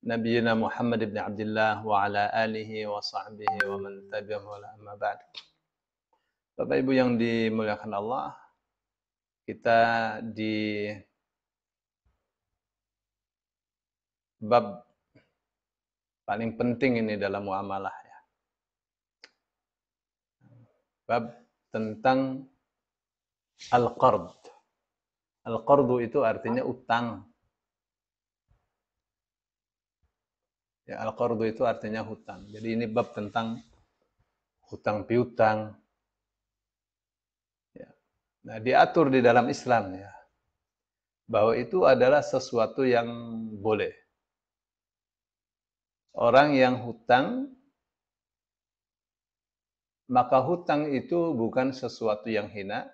نبينا محمد بن عبد الله وعلى آله وصحبه ومن تبعه amma ba'd. Bapak Ibu yang dimuliakan Allah, kita di bab paling penting ini dalam muamalah ya. Bab tentang al-qard. Al-qardu itu artinya utang. Ya, Al-Qardu itu artinya hutang. Jadi ini bab tentang hutang piutang. Ya. Nah, diatur di dalam Islam ya bahwa itu adalah sesuatu yang boleh. Orang yang hutang maka hutang itu bukan sesuatu yang hina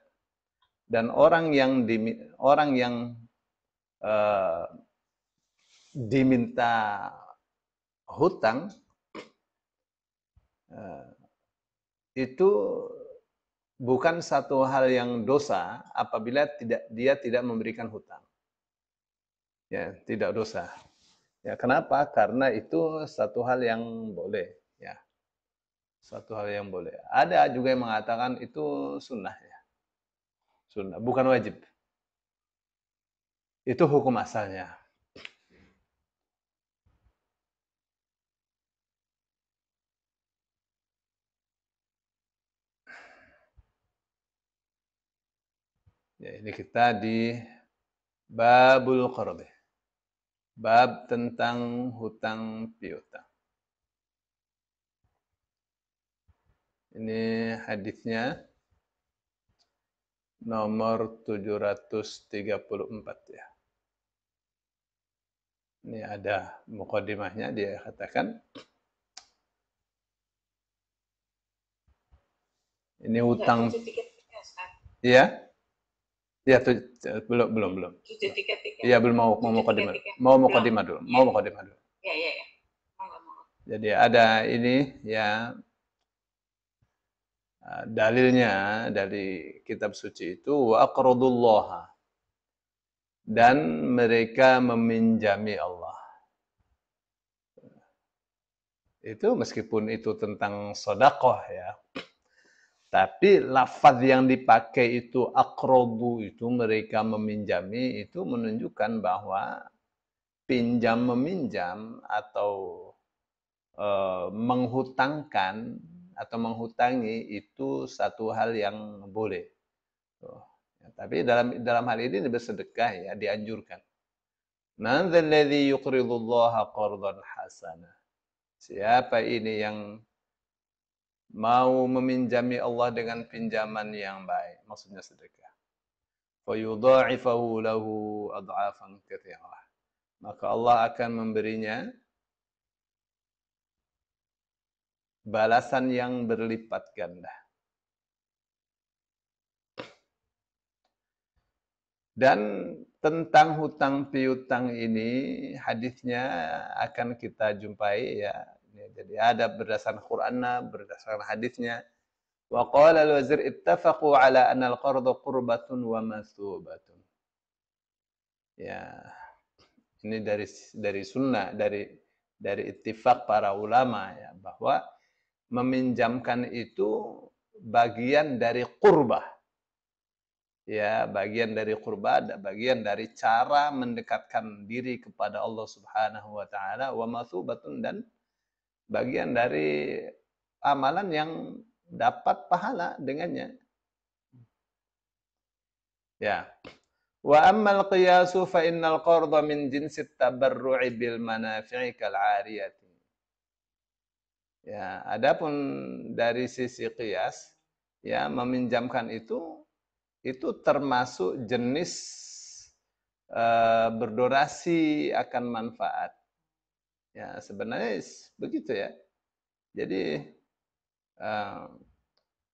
dan orang yang di, orang yang uh, diminta hutang eh, itu bukan satu hal yang dosa apabila tidak dia tidak memberikan hutang. Ya, tidak dosa. Ya, kenapa? Karena itu satu hal yang boleh, ya. Satu hal yang boleh. Ada juga yang mengatakan itu sunnah ya. Sunnah, bukan wajib. Itu hukum asalnya. Ya, ini kita di babul qardi. Bab tentang hutang piutang. Ini hadisnya nomor 734 ya. Ini ada mukadimahnya dia katakan ini hutang. Iya. Ya, tuh, eh, belum belum belum. tiga Iya belum mau mau mau kodima mau mau kodima dulu mau iya. mau kodima dulu. Iya iya iya. Jadi ada ini ya eh, dalilnya dari kitab suci itu wa dan mereka meminjami Allah. Itu meskipun itu tentang sodakoh ya, tapi lafaz yang dipakai itu akrobu itu mereka meminjami itu menunjukkan bahwa pinjam meminjam atau e, menghutangkan atau menghutangi itu satu hal yang boleh. Tuh. Ya, tapi dalam dalam hal ini bersedekah ya dianjurkan. Man yuqridullaha qardan hasana. Siapa ini yang mau meminjami Allah dengan pinjaman yang baik, maksudnya sedekah. Fayudha'ifahu lahu ad'afan katsirah. Maka Allah akan memberinya balasan yang berlipat ganda. Dan tentang hutang piutang ini hadisnya akan kita jumpai ya ya, jadi ada berdasarkan Qur'annya berdasarkan hadisnya wa qala al-wazir ittafaqu ala anna al-qardu qurbatun wa mathubatun ya ini dari dari sunnah dari dari ittifak para ulama ya bahwa meminjamkan itu bagian dari kurba ya bagian dari kurba bagian dari cara mendekatkan diri kepada Allah Subhanahu wa taala wa dan bagian dari amalan yang dapat pahala dengannya. Ya. Wa ammal qiyasu fa innal qardha min jinsit tabarru'i bil manafi'i kal ariyati. Ya, adapun dari sisi qiyas ya meminjamkan itu itu termasuk jenis uh, eh, berdorasi akan manfaat Ya sebenarnya begitu ya. Jadi eh,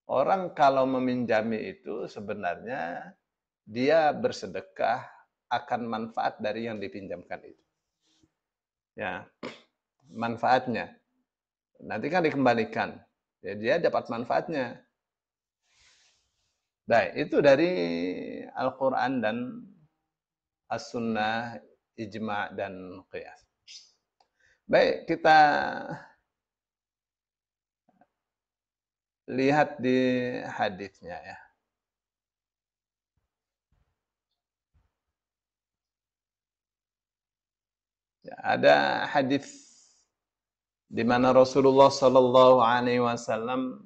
orang kalau meminjami itu sebenarnya dia bersedekah akan manfaat dari yang dipinjamkan itu. Ya, manfaatnya. Nanti kan dikembalikan. Ya, dia dapat manfaatnya. Baik, itu dari Al-Quran dan As-Sunnah, Ijma' dan Qiyas. Baik, kita lihat di hadisnya ya. ya ada hadis di mana Rasulullah Shallallahu Alaihi Wasallam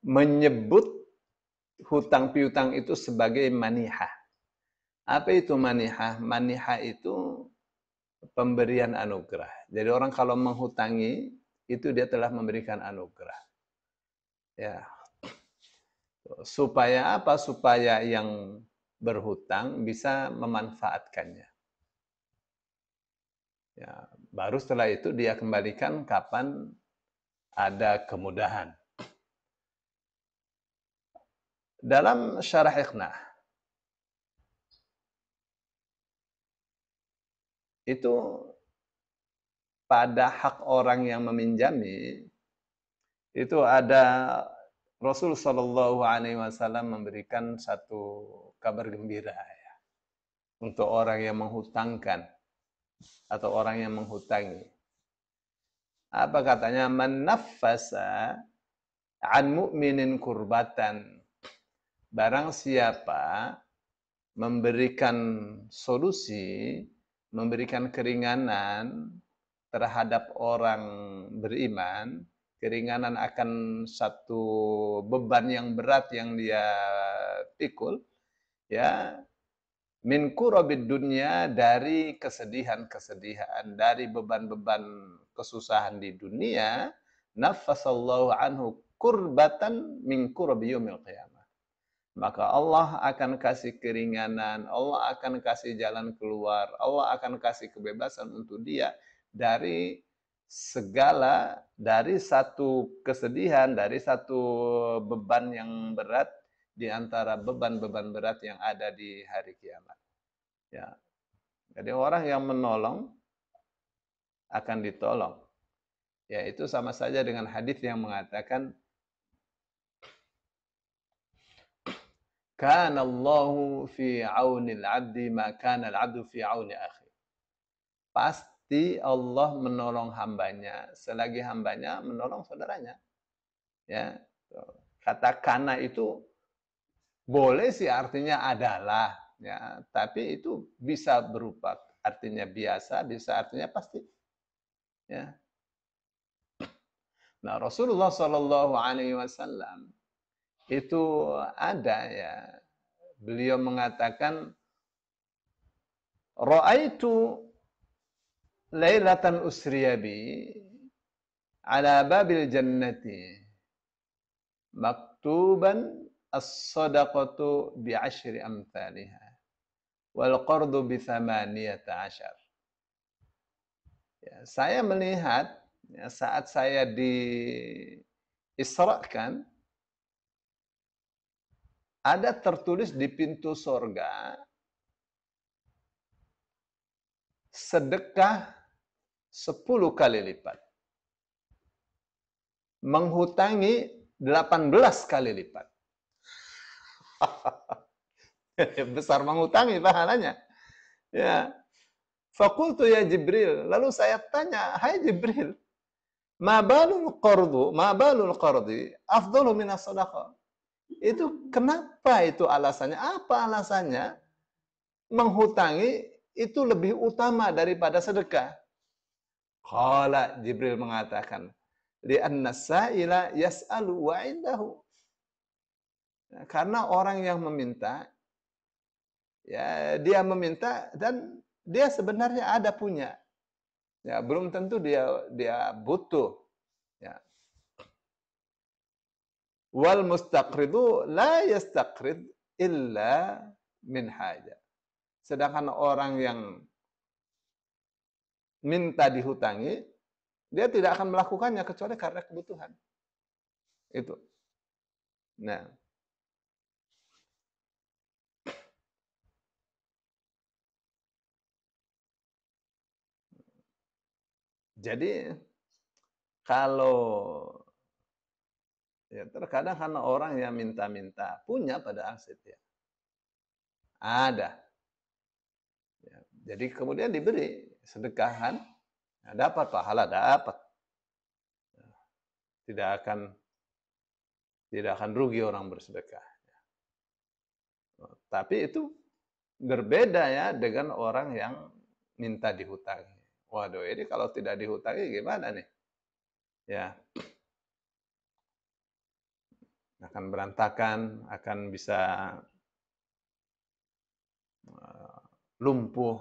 menyebut hutang piutang itu sebagai manihah. Apa itu manihah? Manihah itu pemberian anugerah. Jadi orang kalau menghutangi itu dia telah memberikan anugerah. Ya. Supaya apa? Supaya yang berhutang bisa memanfaatkannya. Ya, baru setelah itu dia kembalikan kapan ada kemudahan. Dalam syarah iqna' itu pada hak orang yang meminjami itu ada Rasul Shallallahu Alaihi Wasallam memberikan satu kabar gembira ya, untuk orang yang menghutangkan atau orang yang menghutangi. Apa katanya? Menafasa an mu'minin kurbatan. Barang siapa memberikan solusi memberikan keringanan terhadap orang beriman, keringanan akan satu beban yang berat yang dia pikul, ya min kurabid dunia dari kesedihan-kesedihan, dari beban-beban kesusahan di dunia, nafasallahu anhu kurbatan min kurabi qiyam maka Allah akan kasih keringanan, Allah akan kasih jalan keluar, Allah akan kasih kebebasan untuk dia dari segala dari satu kesedihan, dari satu beban yang berat di antara beban-beban berat yang ada di hari kiamat. Ya. Jadi orang yang menolong akan ditolong. Ya itu sama saja dengan hadis yang mengatakan kan Allah fi عون abdi ma kana al-abdu fi auni Pasti Allah menolong hambanya selagi hambanya menolong saudaranya. Ya. Kata kana itu boleh sih artinya adalah ya, tapi itu bisa berupa artinya biasa, bisa artinya pasti. Ya. Nah, Rasulullah Shallallahu alaihi wasallam itu ada ya. Beliau mengatakan Ra'aitu lailatan usriyabi ala babil jannati maktuban as-sadaqatu bi ashri amthaliha wal qardu bi thamaniyata ashar. Ya, saya melihat ya, saat saya di Isra'kan, ada tertulis di pintu sorga sedekah sepuluh kali lipat. Menghutangi delapan belas kali lipat. Besar menghutangi pahalanya. Ya. Fakultu ya Jibril. Lalu saya tanya, Hai Jibril, ma balul qardu, ma balul qardi, afdalu minas sadaqah. Itu kenapa itu alasannya? Apa alasannya? Menghutangi itu lebih utama daripada sedekah. Kala Jibril mengatakan, li sa'ila yas'alu wa indahu. karena orang yang meminta, ya dia meminta dan dia sebenarnya ada punya. Ya, belum tentu dia dia butuh. Ya, wal mustaqridu la yastaqrid illa min haja. Sedangkan orang yang minta dihutangi, dia tidak akan melakukannya kecuali karena kebutuhan. Itu. Nah. Jadi kalau Ya, terkadang karena orang yang minta-minta punya pada aset ya. Ada. Ya, jadi kemudian diberi sedekahan, ya, dapat pahala, dapat. Ya, tidak akan tidak akan rugi orang bersedekah. Ya. Oh, tapi itu berbeda ya dengan orang yang minta dihutangi. Waduh, ini kalau tidak dihutangi gimana nih? Ya, akan berantakan, akan bisa eh, lumpuh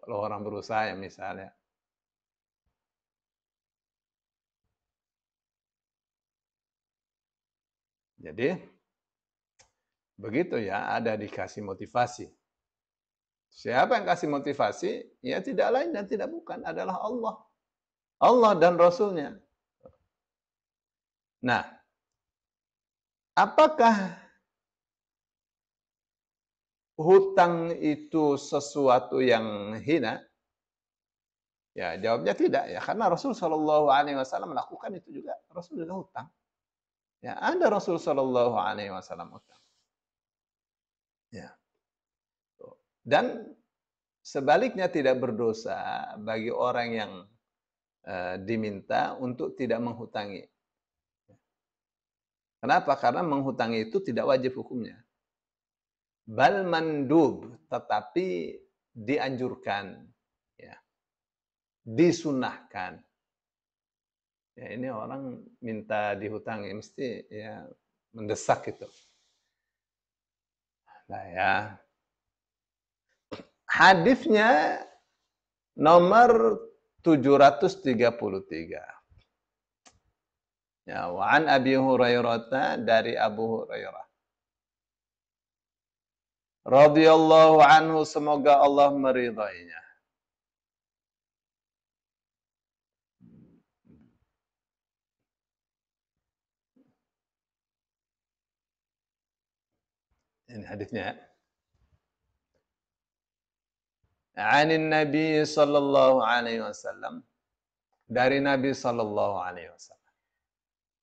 kalau orang berusaha ya misalnya. Jadi begitu ya ada dikasih motivasi. Siapa yang kasih motivasi? Ya tidak lain dan tidak bukan adalah Allah. Allah dan Rasulnya. Nah, apakah hutang itu sesuatu yang hina? Ya, jawabnya tidak ya, karena Rasul Shallallahu Alaihi Wasallam melakukan itu juga. Rasul juga hutang. Ya, ada Rasul Shallallahu Alaihi Wasallam hutang. Ya. Dan sebaliknya tidak berdosa bagi orang yang eh, diminta untuk tidak menghutangi. Kenapa? Karena menghutangi itu tidak wajib hukumnya. Bal mandub, tetapi dianjurkan, ya. disunahkan. Ya, ini orang minta dihutangi, mesti ya mendesak gitu. Nah ya, hadisnya nomor 733. Ya, wa an Abi Hurairah dari Abu Hurairah. Radhiyallahu anhu semoga Allah meridainya. Ini hadisnya. Ya. Anin Nabi sallallahu alaihi wasallam dari Nabi sallallahu alaihi wasallam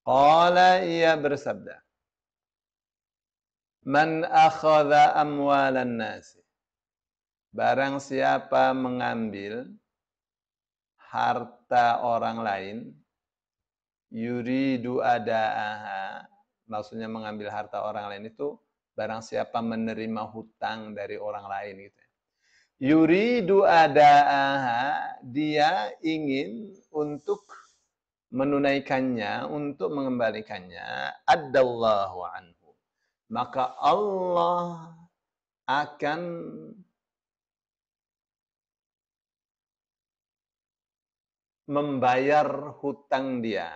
Qala ia bersabda. Man akhadha amwalan nasi. Barang siapa mengambil harta orang lain, yuridu ada'aha, maksudnya mengambil harta orang lain itu, barang siapa menerima hutang dari orang lain gitu yuri ya. Yuridu ada'aha, dia ingin untuk menunaikannya untuk mengembalikannya adallahu anhu maka Allah akan membayar hutang dia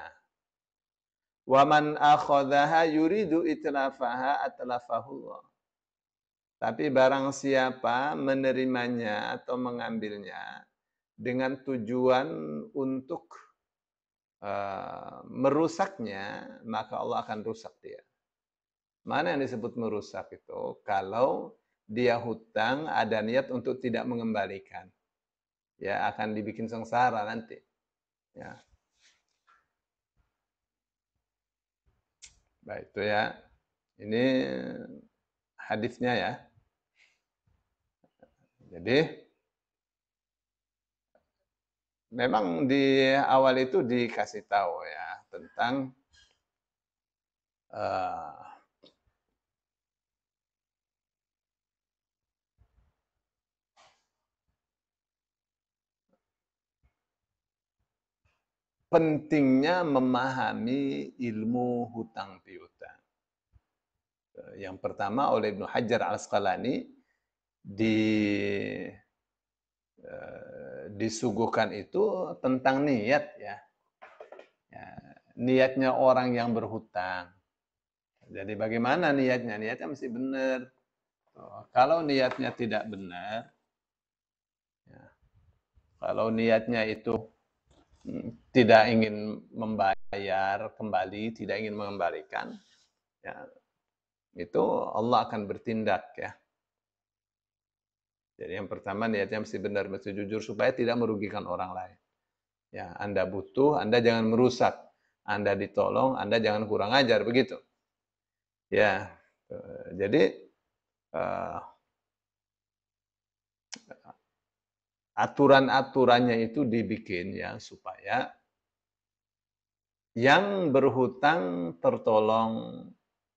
waman akhadhaha yuridu itlafaha atlafahu tapi barang siapa menerimanya atau mengambilnya dengan tujuan untuk uh, merusaknya, maka Allah akan rusak dia. Mana yang disebut merusak itu? Kalau dia hutang ada niat untuk tidak mengembalikan. Ya, akan dibikin sengsara nanti. Ya. Baik, itu ya. Ini hadisnya ya. Jadi, memang di awal itu dikasih tahu ya tentang eh, pentingnya memahami ilmu hutang piutang. Eh, yang pertama oleh Ibnu Hajar Al-Asqalani di Eh, disuguhkan itu tentang niat ya. ya. Niatnya orang yang berhutang. Jadi bagaimana niatnya? Niatnya mesti benar. Oh, kalau niatnya tidak benar, ya, kalau niatnya itu hmm, tidak ingin membayar kembali, tidak ingin mengembalikan, ya, itu Allah akan bertindak ya jadi yang pertama niatnya mesti benar, mesti jujur supaya tidak merugikan orang lain. Ya, Anda butuh, Anda jangan merusak. Anda ditolong, Anda jangan kurang ajar begitu. Ya. Eh, jadi uh, aturan-aturannya itu dibikin ya supaya yang berhutang tertolong,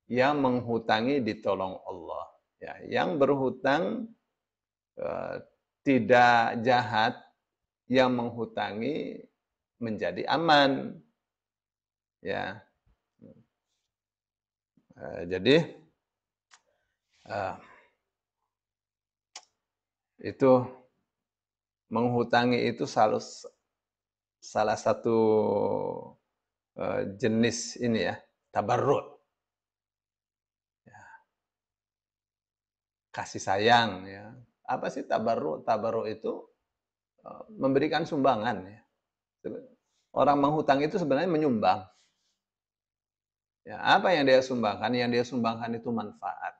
yang menghutangi ditolong Allah. Ya, yang berhutang Eh, tidak jahat yang menghutangi menjadi aman. Ya. Eh, jadi eh, itu menghutangi itu salah salah satu jenis ini ya, tabarrut. Ya. kasih sayang ya apa sih tabarru? Tabarru itu e, memberikan sumbangan. Ya. Orang menghutang itu sebenarnya menyumbang. Ya, apa yang dia sumbangkan? Yang dia sumbangkan itu manfaat.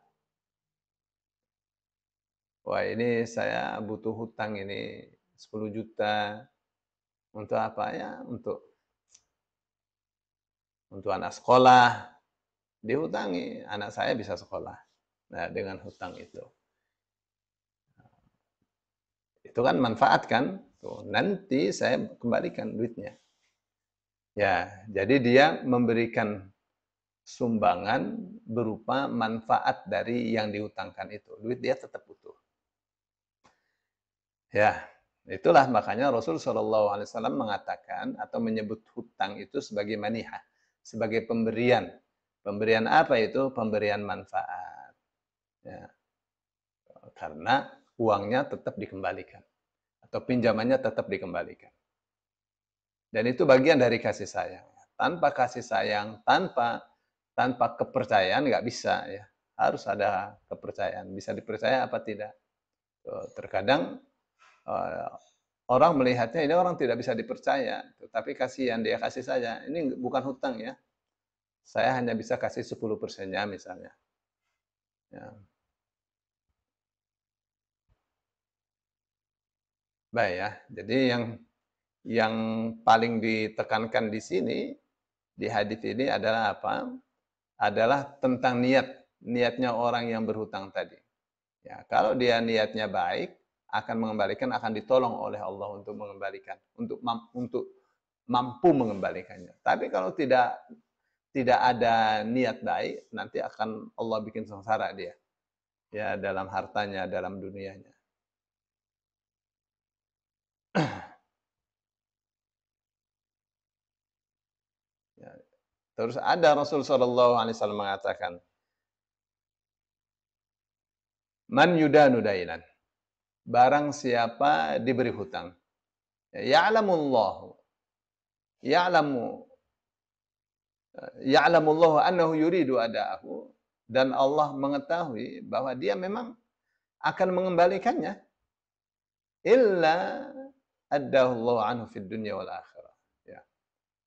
Wah ini saya butuh hutang ini 10 juta. Untuk apa ya? Untuk untuk anak sekolah. Dihutangi, anak saya bisa sekolah. Nah, dengan hutang itu. Itu kan manfaat kan? Tuh, nanti saya kembalikan duitnya. Ya, jadi dia memberikan sumbangan berupa manfaat dari yang diutangkan itu. Duit dia tetap utuh. Ya, itulah makanya Rasul saw mengatakan atau menyebut hutang itu sebagai maniha sebagai pemberian. Pemberian apa itu? Pemberian manfaat. Ya. Karena uangnya tetap dikembalikan atau pinjamannya tetap dikembalikan. Dan itu bagian dari kasih sayang. Tanpa kasih sayang, tanpa tanpa kepercayaan nggak bisa ya. Harus ada kepercayaan. Bisa dipercaya apa tidak? Terkadang eh, orang melihatnya ini orang tidak bisa dipercaya. Tapi kasihan dia kasih saja. Ini bukan hutang ya. Saya hanya bisa kasih 10 persennya misalnya. Ya. Baik ya. Jadi yang yang paling ditekankan di sini di hadis ini adalah apa? Adalah tentang niat, niatnya orang yang berhutang tadi. Ya, kalau dia niatnya baik, akan mengembalikan akan ditolong oleh Allah untuk mengembalikan, untuk mam, untuk mampu mengembalikannya. Tapi kalau tidak tidak ada niat baik, nanti akan Allah bikin sengsara dia. Ya, dalam hartanya, dalam dunianya. Ya, terus ada Rasul Shallallahu Alaihi Wasallam mengatakan, man yudanu nudainan, Barang siapa diberi hutang. Ya'lamullahu. Ya'lamu. Ya'lamullahu annahu yuridu aku Dan Allah mengetahui bahwa dia memang akan mengembalikannya. Illa addahullahu anhu fid dunya wal akhirah. Ya.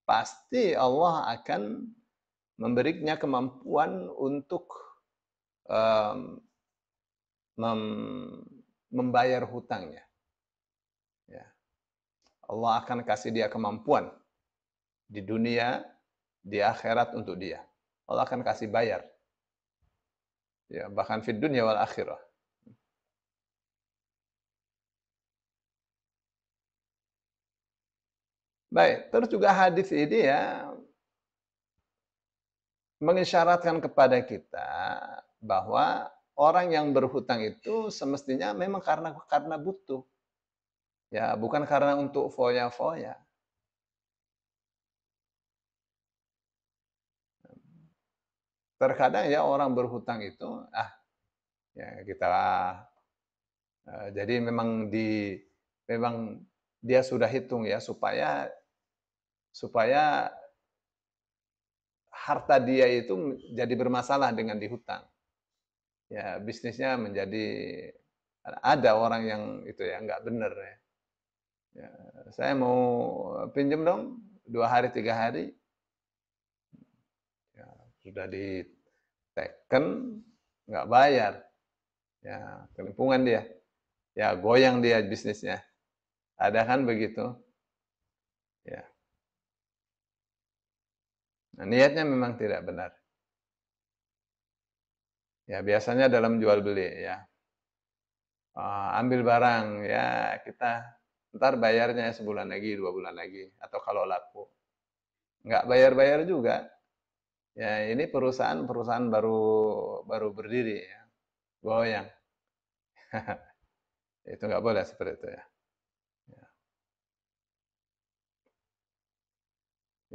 Pasti Allah akan memberinya kemampuan untuk um, mem membayar hutangnya. Ya. Allah akan kasih dia kemampuan di dunia, di akhirat untuk dia. Allah akan kasih bayar. Ya, bahkan fid dunya wal akhirah. Baik, terus juga hadis ini ya mengisyaratkan kepada kita bahwa orang yang berhutang itu semestinya memang karena karena butuh. Ya, bukan karena untuk foya-foya. Terkadang ya orang berhutang itu ah ya kita eh, jadi memang di memang dia sudah hitung ya supaya supaya harta dia itu jadi bermasalah dengan di dihutang. Ya, bisnisnya menjadi ada orang yang itu ya nggak benar ya. ya. Saya mau pinjam dong dua hari tiga hari ya, sudah diteken nggak bayar ya kelimpungan dia ya goyang dia bisnisnya ada kan begitu ya Nah, niatnya memang tidak benar. Ya, biasanya dalam jual beli ya. Uh, ambil barang ya kita ntar bayarnya sebulan lagi, dua bulan lagi atau kalau laku. Nggak bayar-bayar juga. Ya, ini perusahaan-perusahaan baru baru berdiri ya. Goyang. itu nggak boleh seperti itu ya. ya.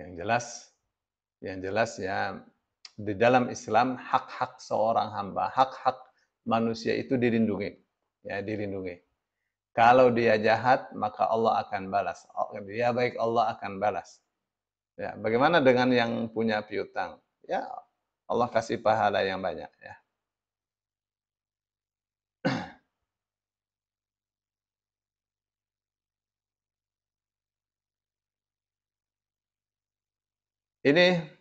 Yang jelas yang jelas ya di dalam Islam hak-hak seorang hamba, hak-hak manusia itu dilindungi. Ya, dilindungi. Kalau dia jahat, maka Allah akan balas. Dia baik, Allah akan balas. Ya, bagaimana dengan yang punya piutang? Ya, Allah kasih pahala yang banyak. Ya. Ini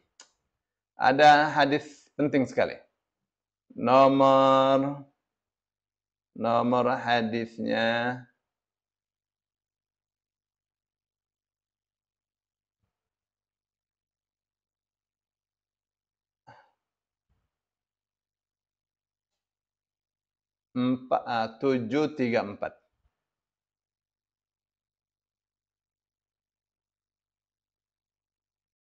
ada hadis penting sekali. Nomor nomor hadisnya empat eh, tujuh tiga empat